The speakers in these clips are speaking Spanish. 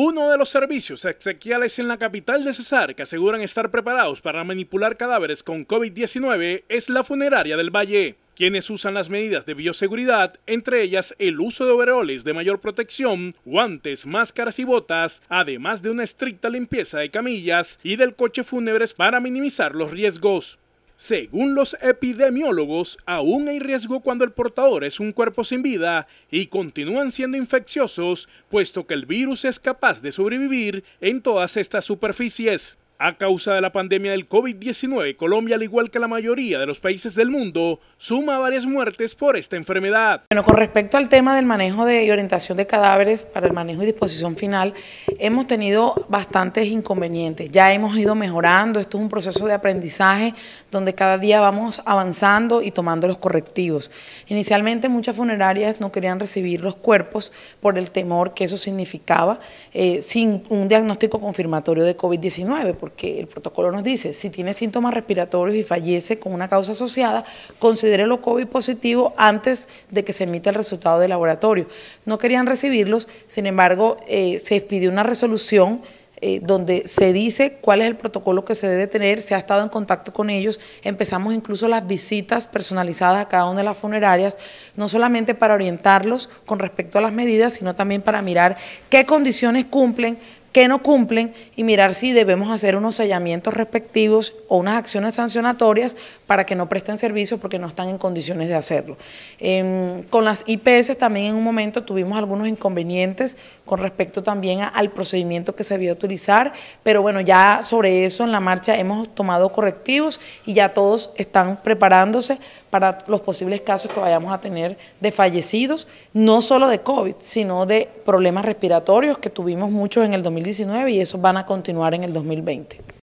Uno de los servicios exequiales en la capital de Cesar que aseguran estar preparados para manipular cadáveres con COVID-19 es la funeraria del Valle, quienes usan las medidas de bioseguridad, entre ellas el uso de overoles de mayor protección, guantes, máscaras y botas, además de una estricta limpieza de camillas y del coche fúnebres para minimizar los riesgos. Según los epidemiólogos, aún hay riesgo cuando el portador es un cuerpo sin vida y continúan siendo infecciosos, puesto que el virus es capaz de sobrevivir en todas estas superficies. A causa de la pandemia del COVID-19, Colombia, al igual que la mayoría de los países del mundo, suma varias muertes por esta enfermedad. Bueno, con respecto al tema del manejo de, y orientación de cadáveres para el manejo y disposición final, hemos tenido bastantes inconvenientes. Ya hemos ido mejorando, esto es un proceso de aprendizaje donde cada día vamos avanzando y tomando los correctivos. Inicialmente muchas funerarias no querían recibir los cuerpos por el temor que eso significaba eh, sin un diagnóstico confirmatorio de COVID-19, porque el protocolo nos dice, si tiene síntomas respiratorios y fallece con una causa asociada, considérelo COVID positivo antes de que se emita el resultado del laboratorio. No querían recibirlos, sin embargo, eh, se expidió una resolución eh, donde se dice cuál es el protocolo que se debe tener, se ha estado en contacto con ellos, empezamos incluso las visitas personalizadas a cada una de las funerarias, no solamente para orientarlos con respecto a las medidas, sino también para mirar qué condiciones cumplen, que no cumplen y mirar si debemos hacer unos sellamientos respectivos o unas acciones sancionatorias para que no presten servicios porque no están en condiciones de hacerlo. Em, con las IPS también en un momento tuvimos algunos inconvenientes con respecto también al procedimiento que se de utilizar, pero bueno, ya sobre eso en la marcha hemos tomado correctivos y ya todos están preparándose para los posibles casos que vayamos a tener de fallecidos, no solo de COVID, sino de problemas respiratorios que tuvimos muchos en el 2019 y esos van a continuar en el 2020.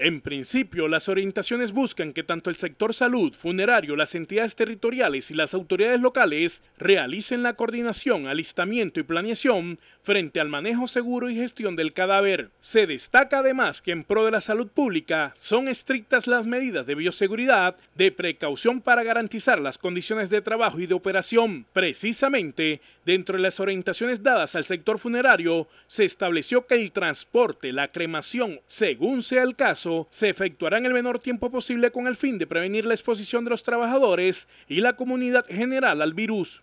En principio, las orientaciones buscan que tanto el sector salud, funerario, las entidades territoriales y las autoridades locales realicen la coordinación, alistamiento y planeación frente al manejo seguro y gestión del cadáver. Se destaca además que en pro de la salud pública son estrictas las medidas de bioseguridad, de precaución para garantizar las condiciones de trabajo y de operación. Precisamente, dentro de las orientaciones dadas al sector funerario, se estableció que el transporte, la cremación, según sea el caso, se efectuará en el menor tiempo posible con el fin de prevenir la exposición de los trabajadores y la comunidad general al virus.